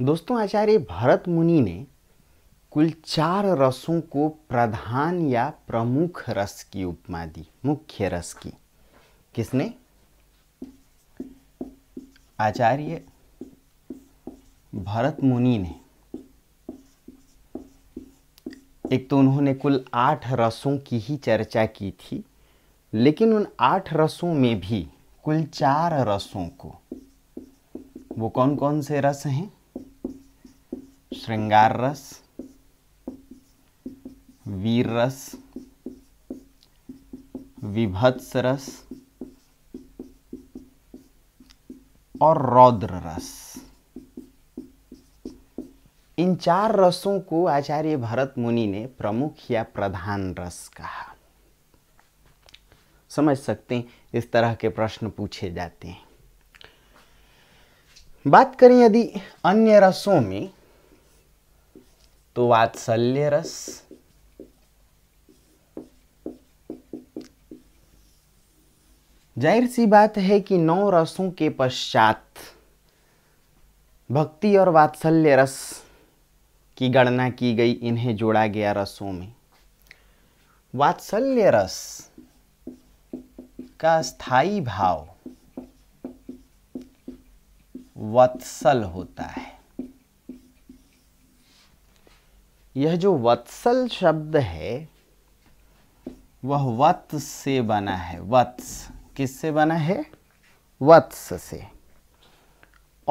दोस्तों आचार्य भरत मुनि ने कुल चार रसों को प्रधान या प्रमुख रस की उपमा दी मुख्य रस की किसने आचार्य भरत मुनि ने एक तो उन्होंने कुल आठ रसों की ही चर्चा की थी लेकिन उन आठ रसों में भी कुल चार रसों को वो कौन कौन से रस हैं श्रृंगार रस वीर रस विभत्स रस और रौद्र रस इन चार रसों को आचार्य भरत मुनि ने प्रमुख या प्रधान रस कहा समझ सकते हैं इस तरह के प्रश्न पूछे जाते हैं बात करें यदि अन्य रसों में तो वात्सल्य रस जाहिर सी बात है कि नौ रसों के पश्चात भक्ति और वात्सल्य रस की गणना की गई इन्हें जोड़ा गया रसों में वात्सल्य रस का स्थाई भाव वत्सल होता है यह जो वत्सल शब्द है वह वत्स से बना है वत्स किससे बना है वत्स से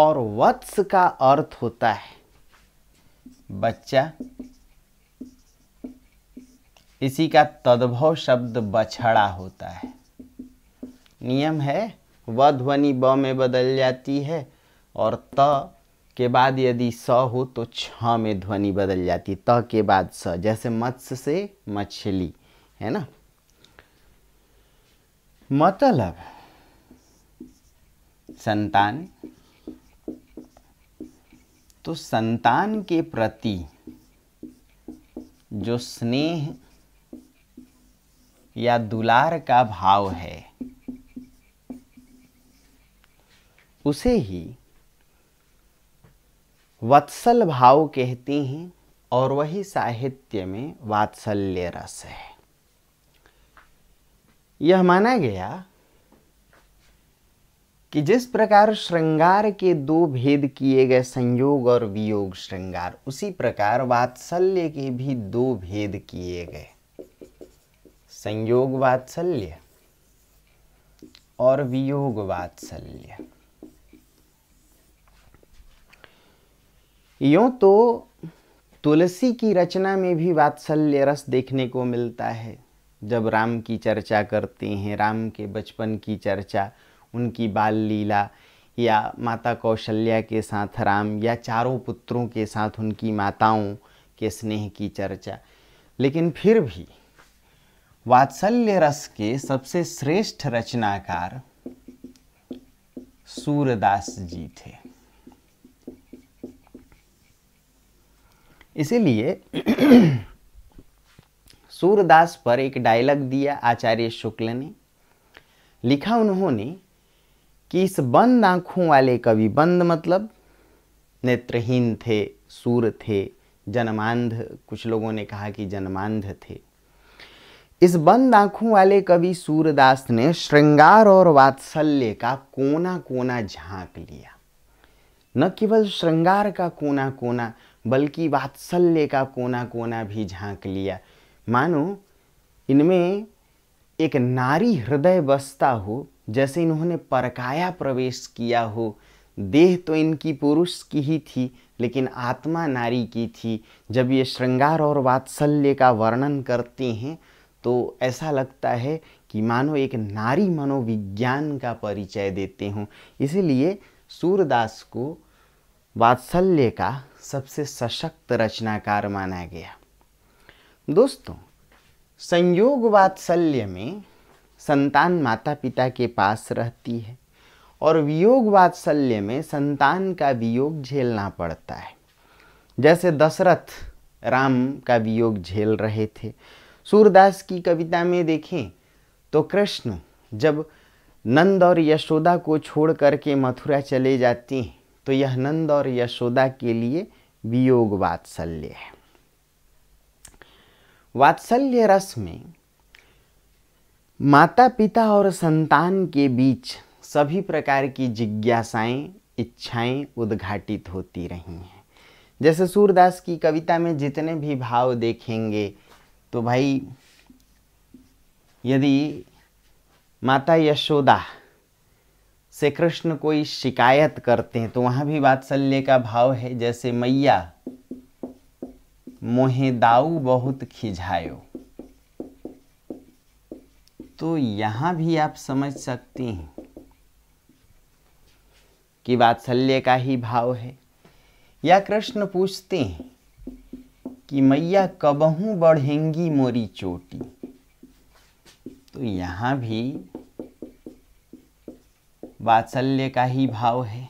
और वत्स का अर्थ होता है बच्चा इसी का तद्भव शब्द बछड़ा होता है नियम है व ध्वनि ब में बदल जाती है और त के बाद यदि स हो तो छ में ध्वनि बदल जाती त के बाद स जैसे मत्स्य से मछली है ना मतलब संतान तो संतान के प्रति जो स्नेह या दुलार का भाव है उसे ही वत्सल भाव कहते हैं और वही साहित्य में वात्सल्य रस है यह माना गया कि जिस प्रकार श्रृंगार के दो भेद किए गए संयोग और वियोग श्रृंगार उसी प्रकार वात्सल्य के भी दो भेद किए गए संयोग वात्सल्य और वियोग वात्सल्य यूँ तो तुलसी की रचना में भी वात्सल्य रस देखने को मिलता है जब राम की चर्चा करते हैं राम के बचपन की चर्चा उनकी बाल लीला या माता कौशल्या के साथ राम या चारों पुत्रों के साथ उनकी माताओं के स्नेह की चर्चा लेकिन फिर भी वात्सल्य रस के सबसे श्रेष्ठ रचनाकार सूरदास जी थे इसीलिए सूरदास पर एक डायलॉग दिया आचार्य शुक्ल ने लिखा उन्होंने कि इस बंद आंखों वाले कवि बंद मतलब नेत्रहीन थे सूर थे जन्मांध कुछ लोगों ने कहा कि जन्मांध थे इस बंद आंखों वाले कवि सूरदास ने श्रृंगार और वात्सल्य का कोना कोना झांक लिया न केवल श्रृंगार का कोना कोना बल्कि वात्सल्य का कोना कोना भी झांक लिया मानो इनमें एक नारी हृदय बसता हो जैसे इन्होंने परकाया प्रवेश किया हो देह तो इनकी पुरुष की ही थी लेकिन आत्मा नारी की थी जब ये श्रृंगार और वात्सल्य का वर्णन करते हैं तो ऐसा लगता है कि मानो एक नारी मनोविज्ञान का परिचय देते हों इसीलिए सूरदास को वात्सल्य का सबसे सशक्त रचनाकार माना गया दोस्तों संयोग वात्सल्य में संतान माता पिता के पास रहती है और वियोग वात्सल्य में संतान का वियोग झेलना पड़ता है जैसे दशरथ राम का वियोग झेल रहे थे सूरदास की कविता में देखें तो कृष्ण जब नंद और यशोदा को छोड़ करके मथुरा चले जाती हैं तो यह नंद और यशोदा के लिए वियोग वात्सल्य है वात्सल्य रस में माता पिता और संतान के बीच सभी प्रकार की जिज्ञासाएं इच्छाएं उद्घाटित होती रही हैं जैसे सूरदास की कविता में जितने भी भाव देखेंगे तो भाई यदि माता यशोदा से कृष्ण कोई शिकायत करते हैं तो वहां भी वात्सल्य का भाव है जैसे मैया मोहे दाऊ बहुत खिझायो तो यहां भी आप समझ सकते हैं कि वात्सल्य का ही भाव है या कृष्ण पूछते हैं कि मैया कबहू बढ़ेंगी मोरी चोटी तो यहां भी वात्सल्य का ही भाव है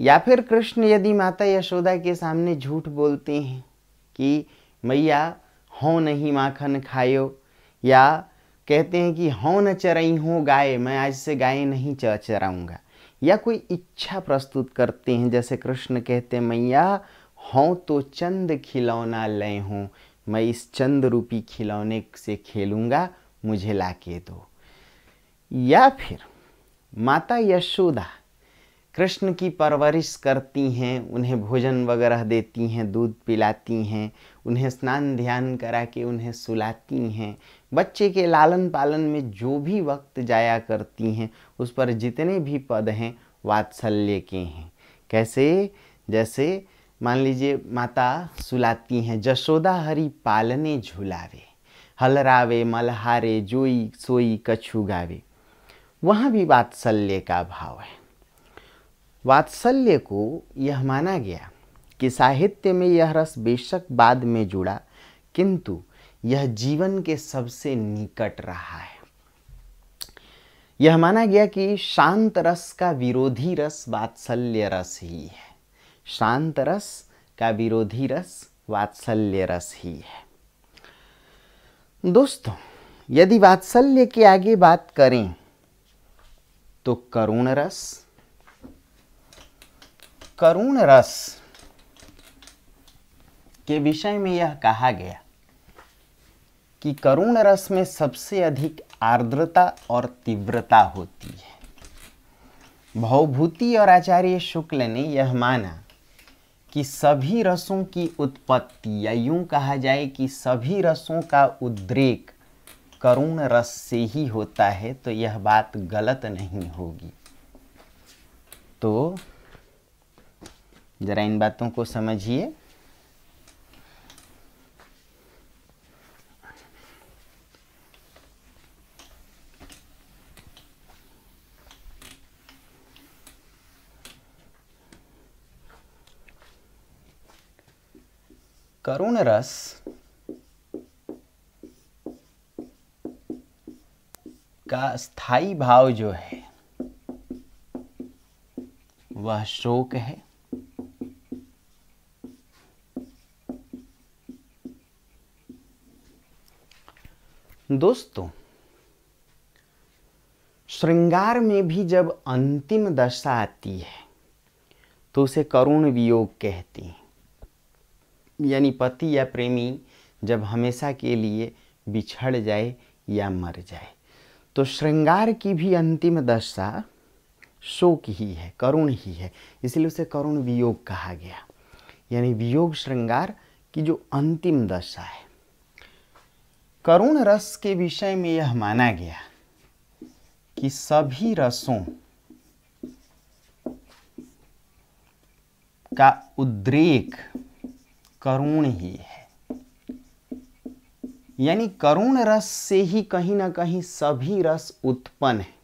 या फिर कृष्ण यदि माता यशोदा के सामने झूठ बोलते हैं कि मैया हों नहीं माखन खायो या कहते हैं कि हों न चराई हो गाय मैं आज से गाय नहीं चराऊँगा या कोई इच्छा प्रस्तुत करते हैं जैसे कृष्ण कहते हैं मैया हों तो चंद खिलौना लय हूँ मैं इस चंद रूपी खिलौने से खेलूँगा मुझे लाके दो या फिर माता यशोदा कृष्ण की परवरिश करती हैं उन्हें भोजन वगैरह देती हैं दूध पिलाती हैं उन्हें स्नान ध्यान करा के उन्हें सुलाती हैं बच्चे के लालन पालन में जो भी वक्त जाया करती हैं उस पर जितने भी पद हैं वात्सल्य के हैं कैसे जैसे मान लीजिए माता सुलाती हैं जशोदा हरि पालने झुलावे हलरावे मलहारे जोई सोई कछु गावे वहाँ भी वात्सल्य का भाव है वात्सल्य को यह माना गया कि साहित्य में यह रस बेशक बाद में जुड़ा किंतु यह जीवन के सबसे निकट रहा है यह माना गया कि शांत रस का विरोधी रस वात्सल्य रस ही है शांत रस का विरोधी रस वात्सल्य रस ही है दोस्तों यदि वात्सल्य के आगे बात करें तो करुण रस करुण रस के विषय में यह कहा गया कि करुण रस में सबसे अधिक आर्द्रता और तीव्रता होती है भवभूति और आचार्य शुक्ल ने यह माना कि सभी रसों की उत्पत्ति या यूं कहा जाए कि सभी रसों का उद्रेक करुण रस से ही होता है तो यह बात गलत नहीं होगी तो ज़रा इन बातों को समझिए करुण रस का स्थाई भाव जो है वह शोक है दोस्तों श्रृंगार में भी जब अंतिम दशा आती है तो उसे करुण वियोग कहते हैं यानी पति या प्रेमी जब हमेशा के लिए बिछड़ जाए या मर जाए तो श्रृंगार की भी अंतिम दशा शोक ही है करुण ही है इसलिए उसे करुण वियोग कहा गया यानी वियोग श्रृंगार की जो अंतिम दशा है करुण रस के विषय में यह माना गया कि सभी रसों का उद्रेक करुण ही है यानी करुण रस से ही कहीं ना कहीं सभी रस उत्पन्न है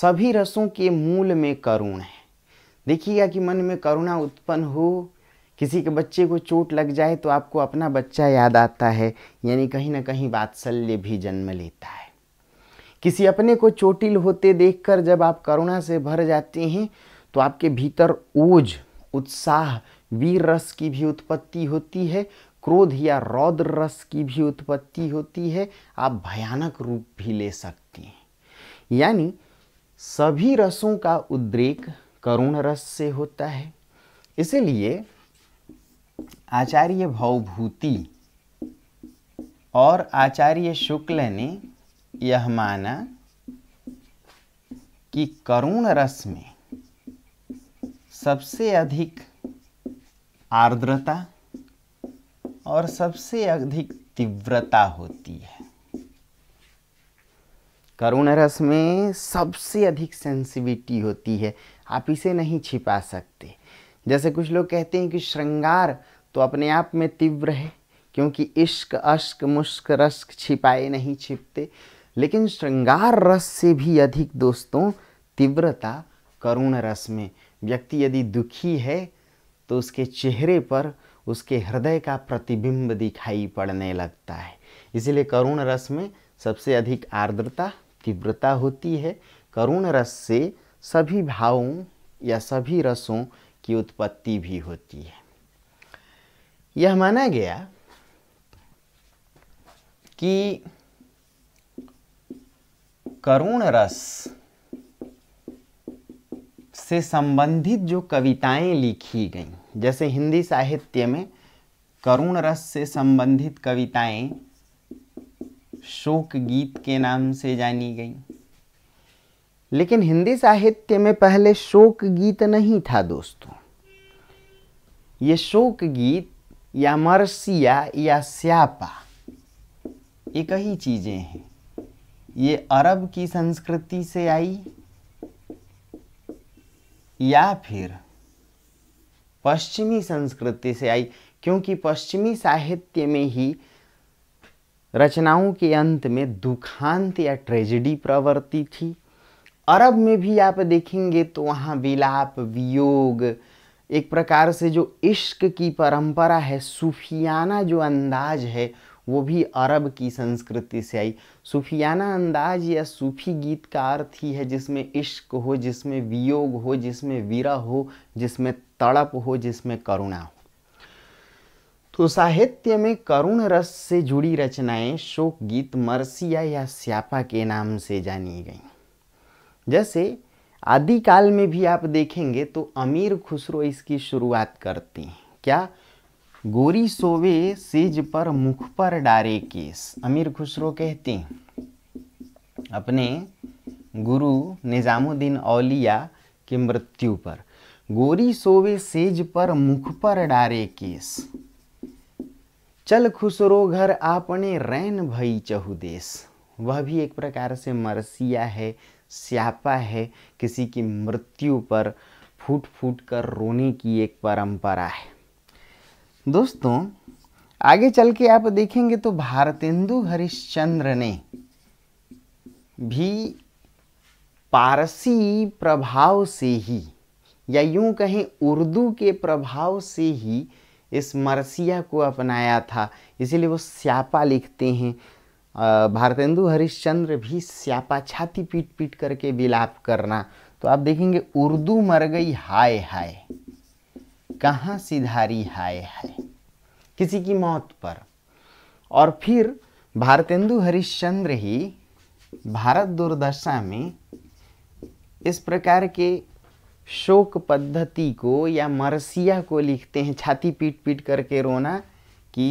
सभी रसों के मूल में करुण है देखिएगा कि मन में करुणा उत्पन्न हो किसी के बच्चे को चोट लग जाए तो आपको अपना बच्चा याद आता है यानी कहीं ना कहीं वात्सल्य भी जन्म लेता है किसी अपने को चोटिल होते देखकर जब आप करुणा से भर जाते हैं तो आपके भीतर ओज उत्साह वीर रस की भी उत्पत्ति होती है क्रोध या रौद्र रस की भी उत्पत्ति होती है आप भयानक रूप भी ले सकते हैं यानी सभी रसों का उद्रेक करुण रस से होता है इसलिए आचार्य भावभूति और आचार्य शुक्ल ने यह माना कि करुण रस में सबसे अधिक आर्द्रता और सबसे अधिक तीव्रता होती है करुण रस में सबसे अधिक सेंसिविटी होती है आप इसे नहीं छिपा सकते जैसे कुछ लोग कहते हैं कि श्रृंगार तो अपने आप में तीव्र है क्योंकि इश्क अश्क मुश्क रश्क छिपाए नहीं छिपते लेकिन श्रृंगार रस से भी अधिक दोस्तों तीव्रता करुण रस में व्यक्ति यदि दुखी है तो उसके चेहरे पर उसके हृदय का प्रतिबिंब दिखाई पड़ने लगता है इसलिए करुण रस में सबसे अधिक आर्द्रता तीव्रता होती है करुण रस से सभी भावों या सभी रसों की उत्पत्ति भी होती है यह माना गया कि करुण रस से संबंधित जो कविताएं लिखी गईं जैसे हिंदी साहित्य में करुण रस से संबंधित कविताएं शोक गीत के नाम से जानी गई लेकिन हिंदी साहित्य में पहले शोक गीत नहीं था दोस्तों ये शोक गीत या मरसिया या स्यापा एक ही चीज़ें हैं ये अरब की संस्कृति से आई या फिर पश्चिमी संस्कृति से आई क्योंकि पश्चिमी साहित्य में ही रचनाओं के अंत में दुखांत या ट्रेजिडी प्रवृत्ति थी अरब में भी आप देखेंगे तो वहाँ विलाप वियोग एक प्रकार से जो इश्क की परंपरा है सूफियाना जो अंदाज है वो भी अरब की संस्कृति से आई सूफियाना अंदाज या सूफी गीत का अर्थ ही है जिसमें इश्क हो जिसमें वियोग हो जिसमें वीरा हो जिसमें तड़प हो जिसमें करुणा हो तो साहित्य में करुण रस से जुड़ी रचनाएं शोक गीत मरसिया या स्यापा के नाम से जानी गई जैसे आदिकाल में भी आप देखेंगे तो अमीर खुसरो इसकी शुरुआत करती हैं क्या गोरी सोवे सेज पर मुख पर डारे केस अमीर खुसरो कहते हैं अपने गुरु निज़ामुद्दीन औलिया की मृत्यु पर गोरी सोवे सेज पर मुख पर डारे केस चल खुसरो घर आपने रैन भई चहुदेश वह भी एक प्रकार से मरसिया है स्यापा है किसी की मृत्यु पर फूट फूट कर रोने की एक परंपरा है दोस्तों आगे चल के आप देखेंगे तो भारतेंदु हरिश्चंद्र ने भी पारसी प्रभाव से ही या यूं कहें उर्दू के प्रभाव से ही इस मरसिया को अपनाया था इसीलिए वो स्यापा लिखते हैं भारतेंदु हरिश्चंद्र भी स्यापा छाती पीट पीट करके विलाप करना तो आप देखेंगे उर्दू मर गई हाय हाय कहाँ सिधारी हाय है किसी की मौत पर और फिर भारतेंदु हरिश्चंद्र ही भारत दुर्दशा में इस प्रकार के शोक पद्धति को या मरसिया को लिखते हैं छाती पीट पीट करके रोना कि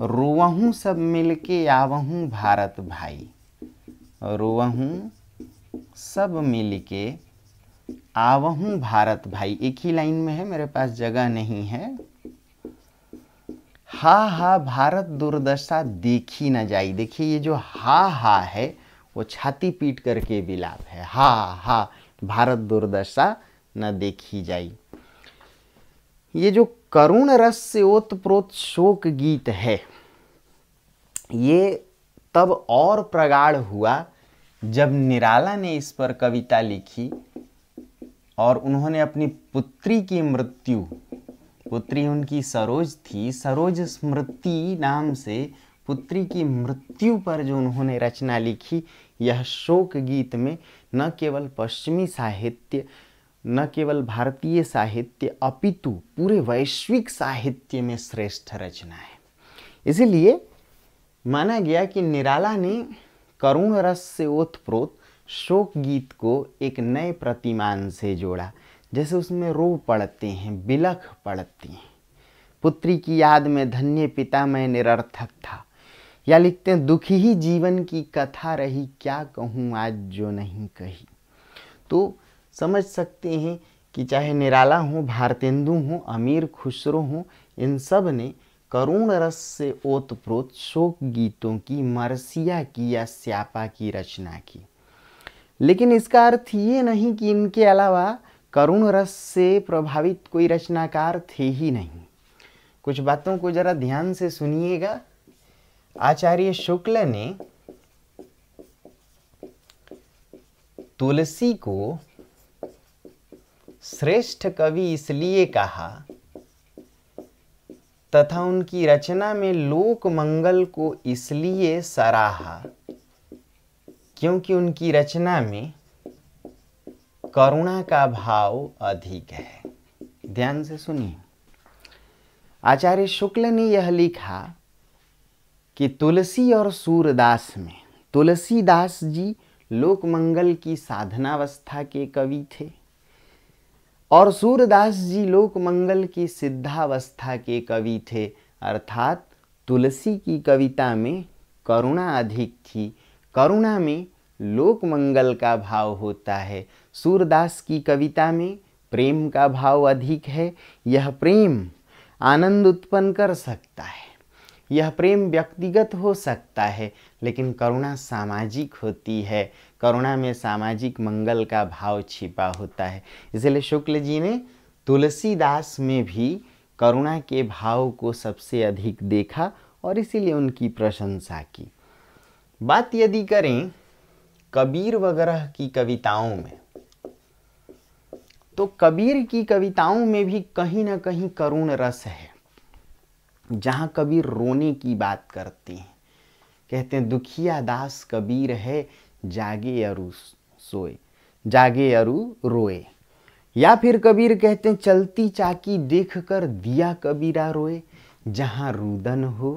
रोवहूँ सब मिलके आवहूँ भारत भाई रोवहूँ सब मिलके आवहूँ भारत भाई एक ही लाइन में है मेरे पास जगह नहीं है हा हा भारत दुर्दशा देखी ना जाई देखिए ये जो हा हा है वो छाती पीट करके विलाप है हा हा भारत दुर्दशा न देखी जाई ये जो करुण रस से ओतप्रोत शोक गीत है ये तब और प्रगाढ़ हुआ जब निराला ने इस पर कविता लिखी और उन्होंने अपनी पुत्री की मृत्यु पुत्री उनकी सरोज थी सरोज स्मृति नाम से पुत्री की मृत्यु पर जो उन्होंने रचना लिखी यह शोक गीत में न केवल पश्चिमी साहित्य न केवल भारतीय साहित्य अपितु पूरे वैश्विक साहित्य में श्रेष्ठ रचना है इसीलिए माना गया कि निराला ने करुण रस से ओतप्रोत शोक गीत को एक नए प्रतिमान से जोड़ा जैसे उसमें रो पड़ते हैं बिलख पड़ते हैं पुत्री की याद में धन्य पिता मैं निरर्थक था या लिखते हैं दुखी ही जीवन की कथा रही क्या कहूँ आज जो नहीं कही तो समझ सकते हैं कि चाहे निराला हो भारतेंदु हो अमीर खुसरो हो इन सब ने करुण रस से ओतप्रोत शोक गीतों की मरसिया की या स्यापा की रचना की लेकिन इसका अर्थ ये नहीं कि इनके अलावा करुण रस से प्रभावित कोई रचनाकार थे ही नहीं कुछ बातों को जरा ध्यान से सुनिएगा आचार्य शुक्ल ने तुलसी को श्रेष्ठ कवि इसलिए कहा तथा उनकी रचना में लोक मंगल को इसलिए सराहा क्योंकि उनकी रचना में करुणा का भाव अधिक है ध्यान से सुनिए आचार्य शुक्ल ने यह लिखा कि तुलसी और सूरदास में तुलसीदास जी लोकमंगल की साधनावस्था के कवि थे और सूरदास जी लोकमंगल की सिद्धावस्था के कवि थे अर्थात तुलसी की कविता में करुणा अधिक थी करुणा में लोक मंगल का भाव होता है सूरदास की कविता में प्रेम का भाव अधिक है यह प्रेम आनंद उत्पन्न कर सकता है यह प्रेम व्यक्तिगत हो सकता है लेकिन करुणा सामाजिक होती है करुणा में सामाजिक मंगल का भाव छिपा होता है इसलिए शुक्ल जी ने तुलसीदास में भी करुणा के भाव को सबसे अधिक देखा और इसीलिए उनकी प्रशंसा की बात यदि करें कबीर वगैरह की कविताओं में तो कबीर की कविताओं में भी कहीं ना कहीं करुण रस है जहां कबीर रोने की बात करते हैं कहते हैं दुखिया दास कबीर है जागे अरु सोए जागे अरु रोए या फिर कबीर कहते हैं चलती चाकी देख कर दिया कबीरा रोए जहां रुदन हो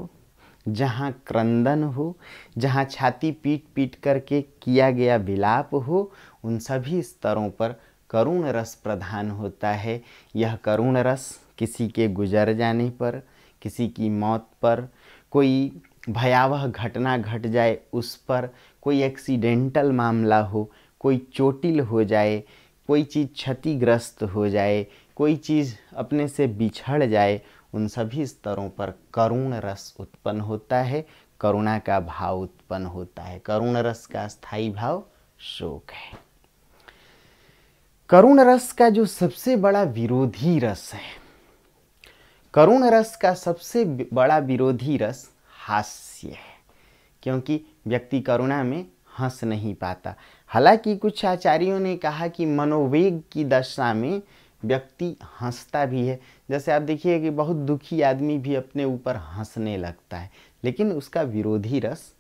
जहाँ क्रंदन हो जहाँ छाती पीट पीट करके किया गया विलाप हो उन सभी स्तरों पर करुण रस प्रधान होता है यह करुण रस किसी के गुजर जाने पर किसी की मौत पर कोई भयावह घटना घट जाए उस पर कोई एक्सीडेंटल मामला हो कोई चोटिल हो जाए कोई चीज़ क्षतिग्रस्त हो जाए कोई चीज़ अपने से बिछड़ जाए उन सभी स्तरों पर करुण रस उत्पन्न होता है करुणा का भाव उत्पन्न होता है करुण रस का स्थायी भाव शोक है करुण रस का जो सबसे बड़ा विरोधी रस है करुण रस का सबसे बड़ा विरोधी रस हास्य है क्योंकि व्यक्ति करुणा में हंस नहीं पाता हालांकि कुछ आचार्यों ने कहा कि मनोवेग की दशा में व्यक्ति हंसता भी है जैसे आप देखिए कि बहुत दुखी आदमी भी अपने ऊपर हंसने लगता है लेकिन उसका विरोधी रस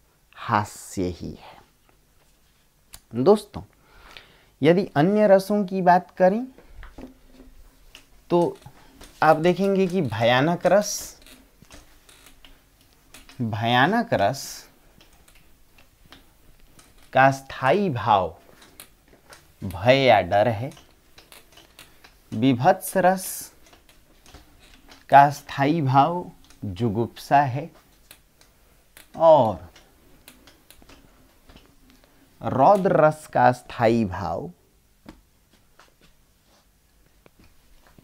हास्य ही है दोस्तों यदि अन्य रसों की बात करें तो आप देखेंगे कि भयानक रस भयानक रस का स्थायी भाव भय या डर है विभत्स रस का स्थाई भाव जुगुप्सा है और रौद्र रस का स्थायी भाव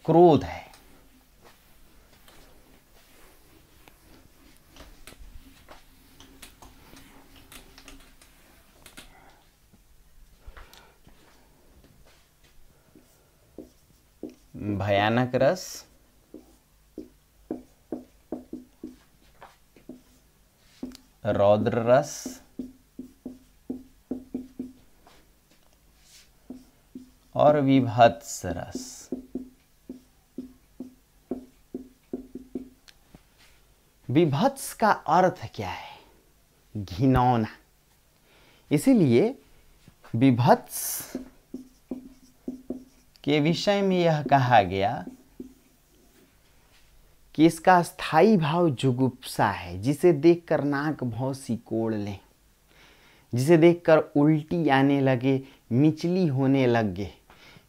क्रोध है भयानक रस रौद्र रस और विभत्स रस विभत्स का अर्थ क्या है घिनौना इसीलिए विभत्स के विषय में यह कहा गया कि इसका स्थायी भाव जुगुप्सा है जिसे देखकर नाक भाव सिकोड़ लें जिसे देखकर उल्टी आने लगे मिचली होने लग गए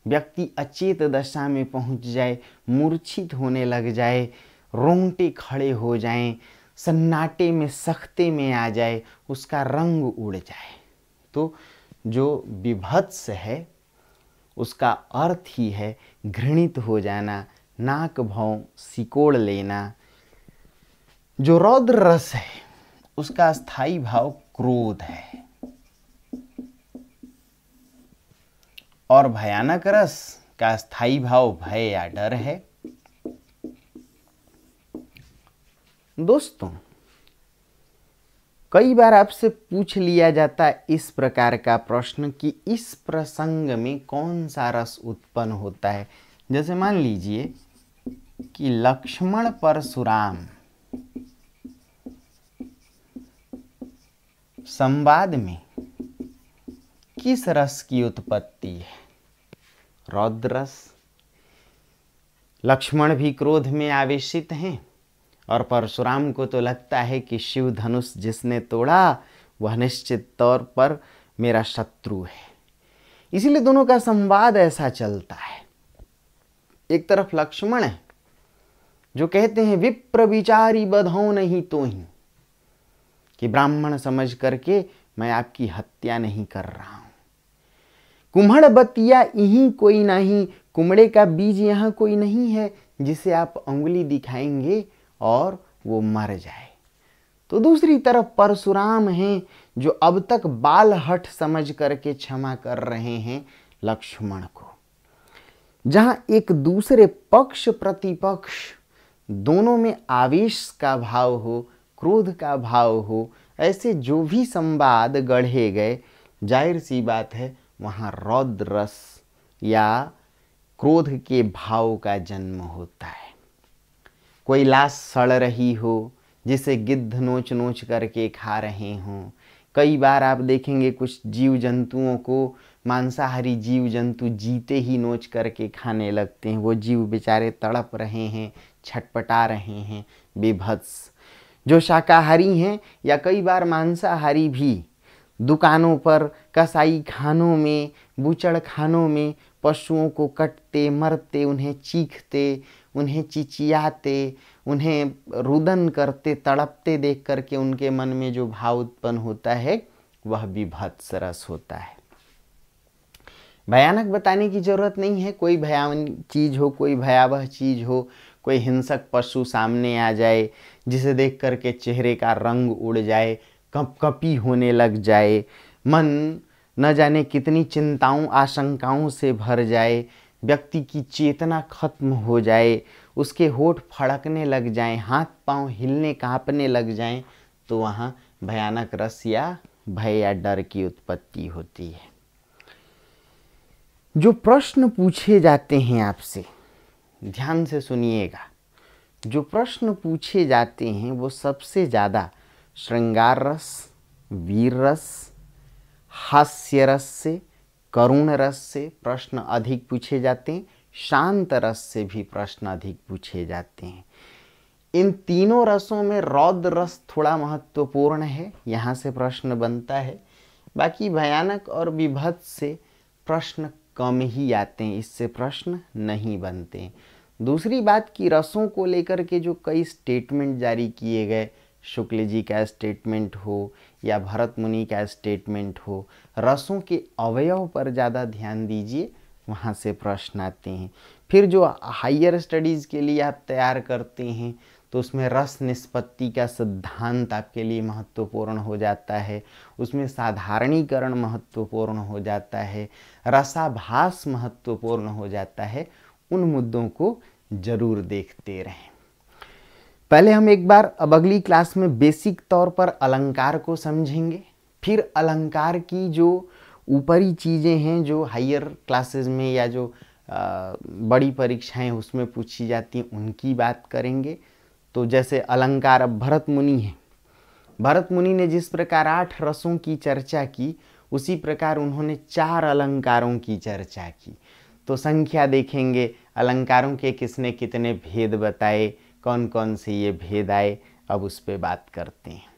व्यक्ति अचेत दशा में पहुंच जाए मूर्छित होने लग जाए रोंगटे खड़े हो जाएं, सन्नाटे में सख्ते में आ जाए उसका रंग उड़ जाए तो जो विभत्स है उसका अर्थ ही है घृणित हो जाना नाक भाव सिकोड़ लेना जो रौद्र रस है उसका स्थायी भाव क्रोध है और भयानक रस का स्थायी भाव भय या डर है दोस्तों कई बार आपसे पूछ लिया जाता है इस प्रकार का प्रश्न कि इस प्रसंग में कौन सा रस उत्पन्न होता है जैसे मान लीजिए कि लक्ष्मण परशुराम संवाद में किस रस की उत्पत्ति है रौद्र रस लक्ष्मण भी क्रोध में आवेशित हैं और परशुराम को तो लगता है कि शिव धनुष जिसने तोड़ा वह निश्चित तौर पर मेरा शत्रु है इसीलिए दोनों का संवाद ऐसा चलता है एक तरफ लक्ष्मण है जो कहते हैं विप्र विचारी बधाओ नहीं तो ही कि ब्राह्मण समझ करके मैं आपकी हत्या नहीं कर रहा हूं कुम्हड़ बतिया यही कोई नहीं कुमड़े का बीज यहां कोई नहीं है जिसे आप उंगली दिखाएंगे और वो मर जाए तो दूसरी तरफ परशुराम हैं जो अब तक बाल हट समझ करके क्षमा कर रहे हैं लक्ष्मण को जहां एक दूसरे पक्ष प्रतिपक्ष दोनों में आवेश का भाव हो क्रोध का भाव हो ऐसे जो भी संवाद गढ़े गए जाहिर सी बात है वहाँ रौद्र रस या क्रोध के भाव का जन्म होता है कोई लाश सड़ रही हो जिसे गिद्ध नोच नोच करके खा रहे हों कई बार आप देखेंगे कुछ जीव जंतुओं को मांसाहारी जीव जंतु जीते ही नोच करके खाने लगते हैं वो जीव बेचारे तड़प रहे हैं छटपटा रहे हैं बेभत्स जो शाकाहारी हैं या कई बार मांसाहारी भी दुकानों पर कसाई खानों में बूचड़ खानों में पशुओं को कटते मरते उन्हें चीखते उन्हें चिचियाते उन्हें रुदन करते तड़पते देख करके उनके मन में जो भाव उत्पन्न होता है वह भी बहुत सरस होता है भयानक बताने की ज़रूरत नहीं है कोई भयावन चीज़ हो कोई भयावह चीज़ हो कोई हिंसक पशु सामने आ जाए जिसे देख करके चेहरे का रंग उड़ जाए कपकपी होने लग जाए मन न जाने कितनी चिंताओं आशंकाओं से भर जाए व्यक्ति की चेतना खत्म हो जाए उसके होठ फड़कने लग जाएं हाथ पांव हिलने कांपने लग जाएं तो वहाँ भयानक रस या भय या डर की उत्पत्ति होती है जो प्रश्न पूछे जाते हैं आपसे ध्यान से सुनिएगा जो प्रश्न पूछे जाते हैं वो सबसे ज़्यादा श्रृंगार रस वीर रस हास्य रस से करुण रस से प्रश्न अधिक पूछे जाते हैं शांत रस से भी प्रश्न अधिक पूछे जाते हैं इन तीनों रसों में रौद्र रस थोड़ा महत्वपूर्ण है यहाँ से प्रश्न बनता है बाकी भयानक और विभत्स से प्रश्न कम ही आते हैं इससे प्रश्न नहीं बनते दूसरी बात कि रसों को लेकर के जो कई स्टेटमेंट जारी किए गए शुक्ल जी का स्टेटमेंट हो या भरत मुनि का स्टेटमेंट हो रसों के अवयव पर ज़्यादा ध्यान दीजिए वहाँ से प्रश्न आते हैं फिर जो हायर स्टडीज़ के लिए आप तैयार करते हैं तो उसमें रस निष्पत्ति का सिद्धांत आपके लिए महत्वपूर्ण हो जाता है उसमें साधारणीकरण महत्वपूर्ण हो जाता है रसाभास महत्वपूर्ण हो जाता है उन मुद्दों को ज़रूर देखते रहें पहले हम एक बार अब अगली क्लास में बेसिक तौर पर अलंकार को समझेंगे फिर अलंकार की जो ऊपरी चीज़ें हैं जो हायर क्लासेस में या जो आ, बड़ी परीक्षाएं उसमें पूछी जाती हैं उनकी बात करेंगे तो जैसे अलंकार अब भरत मुनि हैं भरत मुनि ने जिस प्रकार आठ रसों की चर्चा की उसी प्रकार उन्होंने चार अलंकारों की चर्चा की तो संख्या देखेंगे अलंकारों के किसने कितने भेद बताए कौन कौन से ये भेद आए अब उस पर बात करते हैं